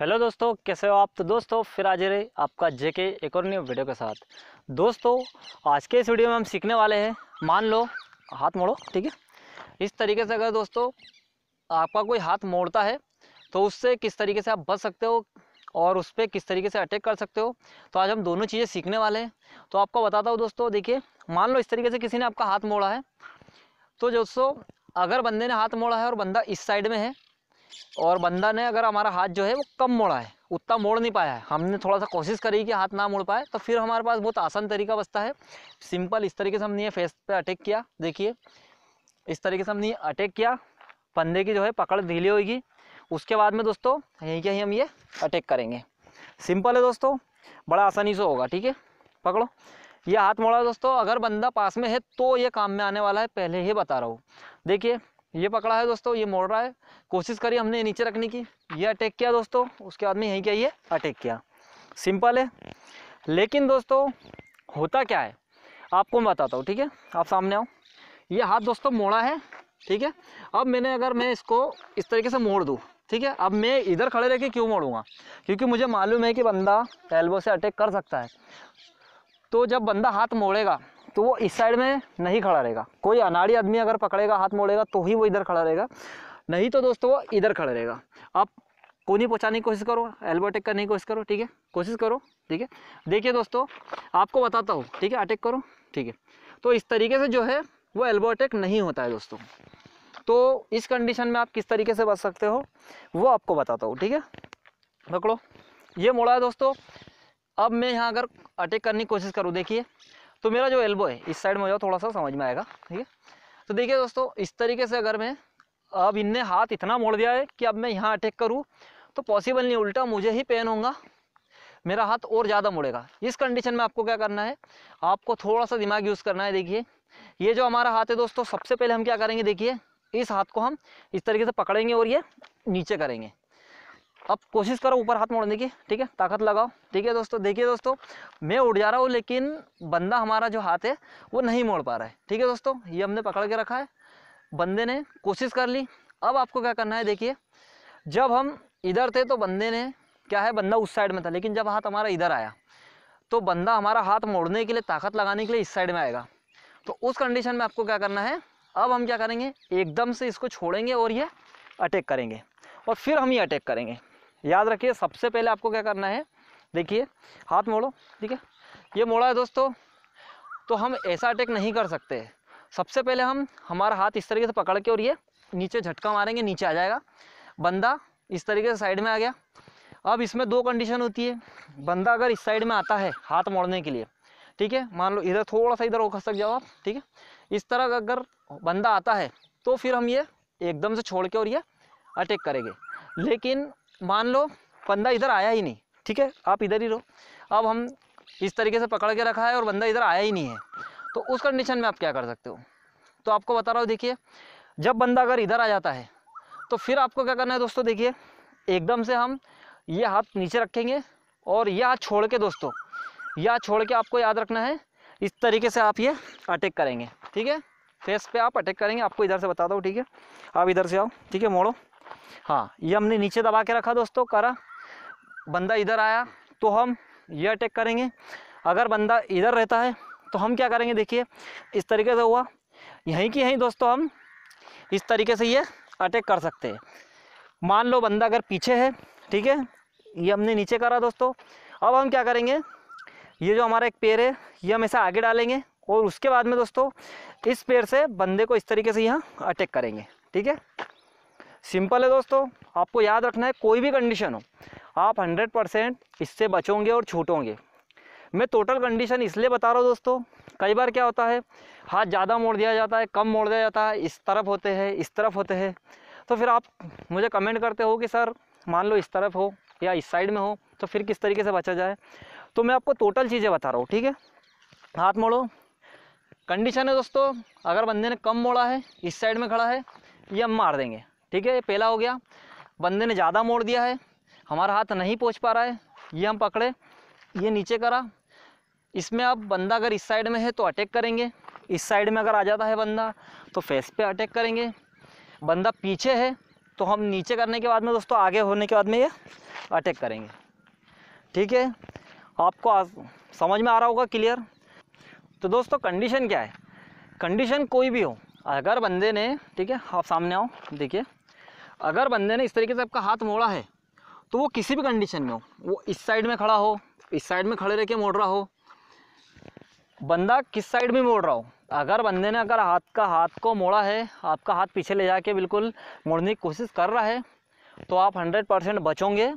hello दोस्तों कैसे हो आप तो दोस्तों फिर आज रहे आपका जेके एक और न्यू वीडियो के साथ दोस्तों आज के इस वीडियो में हम सीखने वाले हैं मान लो हाथ मोड़ो ठीक है इस तरीके से अगर दोस्तों आपका कोई हाथ मोड़ता है तो उससे किस तरीके से आप बच सकते हो और उस पर किस तरीके से अटैक कर सकते हो तो आज हम दोनों चीज़ें सीखने वाले हैं तो आपको बताता हूँ दोस्तों देखिए मान लो इस तरीके से किसी ने आपका हाथ मोड़ा है तो दोस्तों अगर बंदे ने हाथ मोड़ा है और बंदा इस साइड में है और बंदा ने अगर हमारा हाथ जो है वो कम मोड़ा है उतना मोड़ नहीं पाया है हमने थोड़ा सा कोशिश करी कि हाथ ना मोड़ पाए तो फिर हमारे पास बहुत आसान तरीका बचता है सिंपल इस तरीके से हमने ये फेस पे अटैक किया देखिए इस तरीके से हमने अटैक किया पंदे की जो है पकड़ ढीली होगी उसके बाद में दोस्तों यहीं के ही हम ये अटैक करेंगे सिंपल है दोस्तों बड़ा आसानी से होगा ठीक है पकड़ो ये हाथ मोड़ा दोस्तों अगर बंदा पास में है तो ये काम में आने वाला है पहले ही बता रहा हूँ देखिए ये पकड़ा है दोस्तों ये मोड़ रहा है कोशिश करी हमने नीचे रखने की ये अटैक किया दोस्तों उसके बाद में यहीं क्या ये अटैक किया सिंपल है लेकिन दोस्तों होता क्या है आपको मैं बताता हूँ ठीक है आप सामने आओ ये हाथ दोस्तों मोड़ा है ठीक है अब मैंने अगर मैं इसको इस तरीके से मोड़ दूँ ठीक है अब मैं इधर खड़े रह के क्यों मोड़ूंगा क्योंकि मुझे मालूम है कि बंदा एल्बो से अटैक कर सकता है तो जब बंदा हाथ मोड़ेगा तो वो इस साइड में नहीं खड़ा रहेगा कोई अनाड़ी आदमी अगर पकड़ेगा हाथ मोड़ेगा तो ही वो इधर खड़ा रहेगा नहीं तो दोस्तों वो इधर खड़ा रहेगा आप कोनी पहुँचाने की कोशिश करो एल्बो अटैक करने की कोशिश करो ठीक है कोशिश करो ठीक है देखिए दोस्तों आपको बताता हूँ ठीक है अटैक करो ठीक है तो इस तरीके से जो है वो एल्बो अटैक नहीं होता है दोस्तों तो इस कंडीशन में आप किस तरीके से बच सकते हो वो आपको बताता हूँ ठीक है पकड़ो ये मोड़ा है दोस्तों अब मैं यहाँ अगर अटैक करने की कोशिश करूँ देखिए तो मेरा जो एल्बो है इस साइड में हो जाओ थोड़ा सा समझ में आएगा ठीक है तो देखिए दोस्तों इस तरीके से अगर मैं अब इनने हाथ इतना मोड़ दिया है कि अब मैं यहाँ अटैक करूँ तो पॉसिबल नहीं उल्टा मुझे ही पेन होगा मेरा हाथ और ज़्यादा मुड़ेगा इस कंडीशन में आपको क्या करना है आपको थोड़ा सा दिमाग यूज़ करना है देखिए ये जो हमारा हाथ है दोस्तों सबसे पहले हम क्या करेंगे देखिए इस हाथ को हम इस तरीके से पकड़ेंगे और ये नीचे करेंगे अब कोशिश करो ऊपर हाथ मोड़ने की ठीक है ताकत लगाओ ठीक है दोस्तों देखिए दोस्तों मैं उड़ जा रहा हूँ लेकिन बंदा हमारा जो हाथ है वो नहीं मोड़ पा रहा है ठीक है दोस्तों ये हमने पकड़ के रखा है बंदे ने कोशिश कर ली अब आपको क्या करना है देखिए जब हम इधर थे तो बंदे ने क्या है बंदा उस साइड में था लेकिन जब हाथ हमारा इधर आया तो बंदा हमारा हाथ मोड़ने के लिए ताकत लगाने के लिए इस साइड में आएगा तो उस कंडीशन में आपको क्या करना है अब हम क्या करेंगे एकदम से इसको छोड़ेंगे और ये अटैक करेंगे और फिर हम ये अटैक करेंगे याद रखिए सबसे पहले आपको क्या करना है देखिए हाथ मोड़ो ठीक है ये मोड़ा है दोस्तों तो हम ऐसा अटैक नहीं कर सकते सबसे पहले हम हमारा हाथ इस तरीके से पकड़ के और ये नीचे झटका मारेंगे नीचे आ जाएगा बंदा इस तरीके से साइड में आ गया अब इसमें दो कंडीशन होती है बंदा अगर इस साइड में आता है हाथ मोड़ने के लिए ठीक है मान लो इधर थोड़ा सा इधर हो खसक जाओ आप ठीक है इस तरह अगर बंदा आता है तो फिर हम ये एकदम से छोड़ के और ये अटैक करेंगे लेकिन मान लो बंदा इधर आया ही नहीं ठीक है आप इधर ही रहो अब हम इस तरीके से पकड़ के रखा है और बंदा इधर आया ही नहीं है तो उस कंडीशन में आप क्या कर सकते हो तो आपको बता रहा हूँ देखिए जब बंदा अगर इधर आ जाता है तो फिर आपको क्या करना है दोस्तों देखिए एकदम से हम ये हाथ नीचे रखेंगे और यह हाथ छोड़ के दोस्तों यह छोड़ के आपको याद रखना है इस तरीके से आप ये अटैक करेंगे ठीक है फेस पे आप अटैक करेंगे आपको इधर से बताता हूँ ठीक है आप इधर से आओ ठीक है मोड़ो हाँ ये हमने नीचे दबा के रखा दोस्तों करा बंदा इधर आया तो हम ये अटैक करेंगे अगर बंदा इधर रहता है तो हम क्या करेंगे देखिए इस तरीके से हुआ यहीं की यहीं दोस्तों हम इस तरीके से ये अटैक कर सकते हैं मान लो बंदा अगर पीछे है ठीक है ये हमने नीचे करा दोस्तों अब हम क्या करेंगे ये जो हमारा एक पेड़ है ये हम ऐसा आगे डालेंगे और उसके बाद में दोस्तों इस पेड़ से बंदे को इस तरीके से यहाँ अटैक करेंगे ठीक है सिंपल है दोस्तों आपको याद रखना है कोई भी कंडीशन हो आप 100 परसेंट इससे बचोगे और छूटोगे मैं टोटल कंडीशन इसलिए बता रहा हूँ दोस्तों कई बार क्या होता है हाथ ज़्यादा मोड़ दिया जाता है कम मोड़ दिया जाता है इस तरफ होते हैं इस तरफ होते हैं तो फिर आप मुझे कमेंट करते हो कि सर मान लो इस तरफ हो या इस साइड में हो तो फिर किस तरीके से बचा जाए तो मैं आपको टोटल चीज़ें बता रहा हूँ ठीक है हाथ मोड़ो कंडीशन है दोस्तों अगर बंदे ने कम मोड़ा है इस साइड में खड़ा है ये हम मार देंगे ठीक है ये पहला हो गया बंदे ने ज़्यादा मोड़ दिया है हमारा हाथ नहीं पहुँच पा रहा है ये हम पकड़े ये नीचे करा इसमें अब बंदा अगर इस साइड में है तो अटैक करेंगे इस साइड में अगर आ जाता है बंदा तो फेस पे अटैक करेंगे बंदा पीछे है तो हम नीचे करने के बाद में दोस्तों आगे होने के बाद में ये अटैक करेंगे ठीक है आपको आज समझ में आ रहा होगा क्लियर तो दोस्तों कंडीशन क्या है कंडीशन कोई भी हो अगर बंदे ने ठीक है आप सामने आओ देखिए अगर बंदे ने इस तरीके से आपका हाथ मोड़ा है तो वो किसी भी कंडीशन में हो वो इस साइड में खड़ा हो इस साइड में खड़े रह के मोड़ रहा हो बंदा किस साइड में मोड़ रहा हो अगर बंदे ने अगर हाथ का हाथ को मोड़ा है आपका हाथ पीछे ले जाके बिल्कुल मोड़ने की कोशिश कर रहा है तो आप 100 परसेंट बचोगे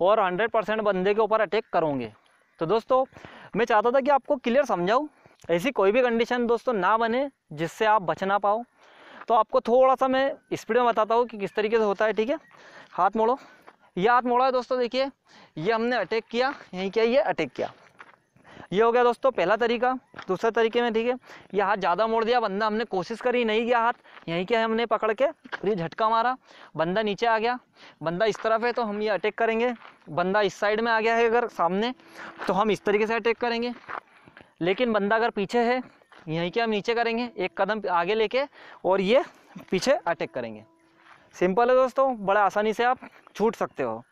और 100 परसेंट बंदे के ऊपर अटैक करोगे तो दोस्तों मैं चाहता था कि आपको क्लियर समझाऊँ ऐसी कोई भी कंडीशन दोस्तों ना बने जिससे आप बच ना पाओ तो आपको थोड़ा सा मैं स्पीड में बताता हूँ कि किस तरीके से होता है ठीक है हाथ मोड़ो ये हाथ मोड़ा है दोस्तों देखिए ये हमने अटैक किया यहीं क्या ये अटैक किया ये हो गया दोस्तों पहला तरीका दूसरे तरीके में ठीक है ये हाथ ज़्यादा मोड़ दिया बंदा हमने कोशिश करी नहीं किया हाथ यहीं है हमने पकड़ के ये झटका मारा बंदा नीचे आ गया बंदा इस तरफ है तो हम ये अटैक करेंगे बंदा इस साइड में आ गया है अगर सामने तो हम इस तरीके से अटैक करेंगे लेकिन बंदा अगर पीछे है यहीं के हम नीचे करेंगे एक कदम आगे लेके और ये पीछे अटैक करेंगे सिंपल है दोस्तों बड़ा आसानी से आप छूट सकते हो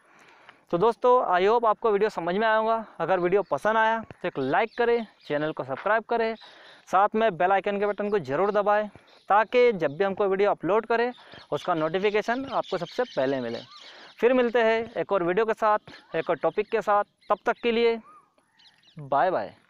तो दोस्तों आई होप आपको वीडियो समझ में आएगा अगर वीडियो पसंद आया तो एक लाइक करें चैनल को सब्सक्राइब करें साथ में बेल आइकन के बटन को ज़रूर दबाएं ताकि जब भी हम कोई वीडियो अपलोड करें उसका नोटिफिकेशन आपको सबसे पहले मिले फिर मिलते हैं एक और वीडियो के साथ एक और टॉपिक के साथ तब तक के लिए बाय बाय